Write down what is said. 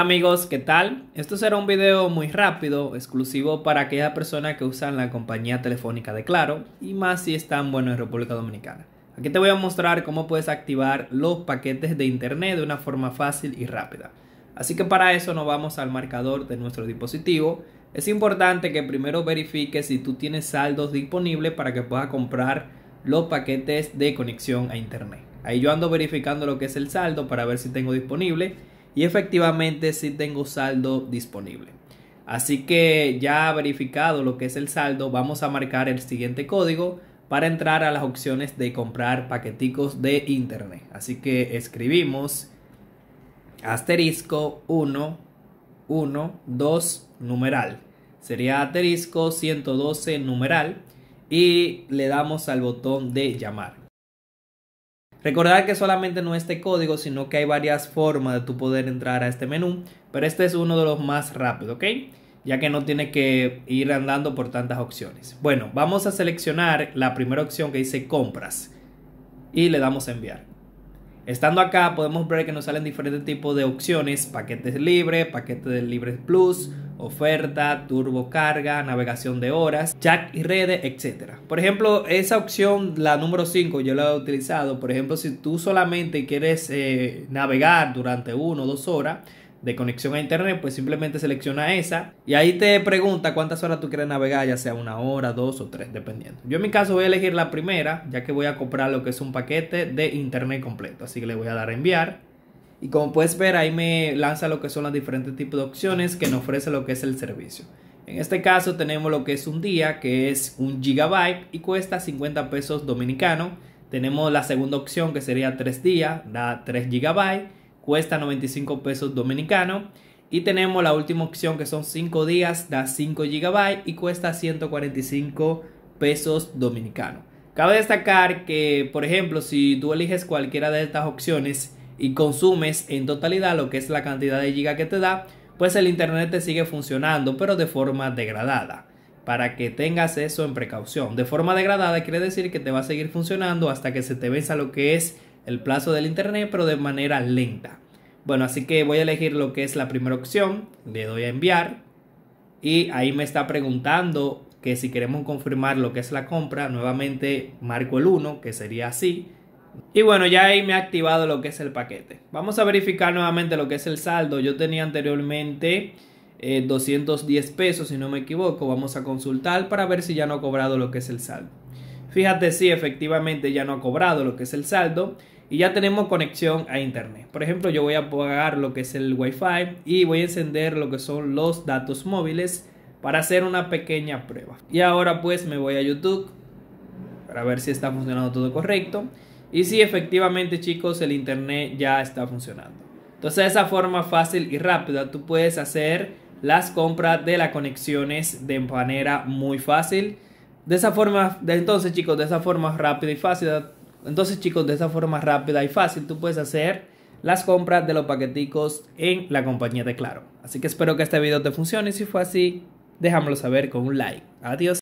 amigos, ¿qué tal? Esto será un video muy rápido, exclusivo para aquellas personas que usan la compañía telefónica de Claro y más si están bueno en República Dominicana. Aquí te voy a mostrar cómo puedes activar los paquetes de internet de una forma fácil y rápida. Así que para eso nos vamos al marcador de nuestro dispositivo. Es importante que primero verifique si tú tienes saldos disponibles para que puedas comprar los paquetes de conexión a internet. Ahí yo ando verificando lo que es el saldo para ver si tengo disponible y efectivamente sí tengo saldo disponible. Así que ya verificado lo que es el saldo, vamos a marcar el siguiente código para entrar a las opciones de comprar paqueticos de internet. Así que escribimos asterisco 1, 1, 2, numeral. Sería asterisco 112 numeral y le damos al botón de llamar. Recordar que solamente no es este código, sino que hay varias formas de tu poder entrar a este menú, pero este es uno de los más rápidos, ¿ok? Ya que no tiene que ir andando por tantas opciones. Bueno, vamos a seleccionar la primera opción que dice compras y le damos a enviar. Estando acá podemos ver que nos salen diferentes tipos de opciones, paquetes libres, paquetes libres plus, oferta, turbo, carga, navegación de horas, jack y redes, etc. Por ejemplo, esa opción, la número 5, yo la he utilizado. Por ejemplo, si tú solamente quieres eh, navegar durante 1 o 2 horas, de conexión a internet, pues simplemente selecciona esa y ahí te pregunta cuántas horas tú quieres navegar, ya sea una hora, dos o tres, dependiendo. Yo en mi caso voy a elegir la primera, ya que voy a comprar lo que es un paquete de internet completo, así que le voy a dar a enviar. Y como puedes ver, ahí me lanza lo que son los diferentes tipos de opciones que nos ofrece lo que es el servicio. En este caso tenemos lo que es un día, que es un gigabyte y cuesta 50 pesos dominicano Tenemos la segunda opción que sería 3 días, da 3 gigabyte cuesta 95 pesos dominicano Y tenemos la última opción que son 5 días, da 5 gigabyte y cuesta 145 pesos dominicano Cabe destacar que, por ejemplo, si tú eliges cualquiera de estas opciones, y consumes en totalidad lo que es la cantidad de giga que te da, pues el internet te sigue funcionando, pero de forma degradada. Para que tengas eso en precaución. De forma degradada quiere decir que te va a seguir funcionando hasta que se te venza lo que es el plazo del internet, pero de manera lenta. Bueno, así que voy a elegir lo que es la primera opción, le doy a enviar y ahí me está preguntando que si queremos confirmar lo que es la compra, nuevamente marco el 1, que sería así, y bueno, ya ahí me ha activado lo que es el paquete. Vamos a verificar nuevamente lo que es el saldo. Yo tenía anteriormente 210 eh, pesos, si no me equivoco. Vamos a consultar para ver si ya no ha cobrado lo que es el saldo. Fíjate si efectivamente ya no ha cobrado lo que es el saldo y ya tenemos conexión a internet. Por ejemplo, yo voy a pagar lo que es el Wi-Fi y voy a encender lo que son los datos móviles para hacer una pequeña prueba. Y ahora pues me voy a YouTube para ver si está funcionando todo correcto. Y sí, efectivamente chicos, el internet ya está funcionando. Entonces de esa forma fácil y rápida tú puedes hacer las compras de las conexiones de manera muy fácil. De esa forma, de entonces chicos, de esa forma rápida y fácil. Entonces chicos, de esa forma rápida y fácil tú puedes hacer las compras de los paqueticos en la compañía de Claro. Así que espero que este video te funcione. Si fue así, déjamelo saber con un like. Adiós.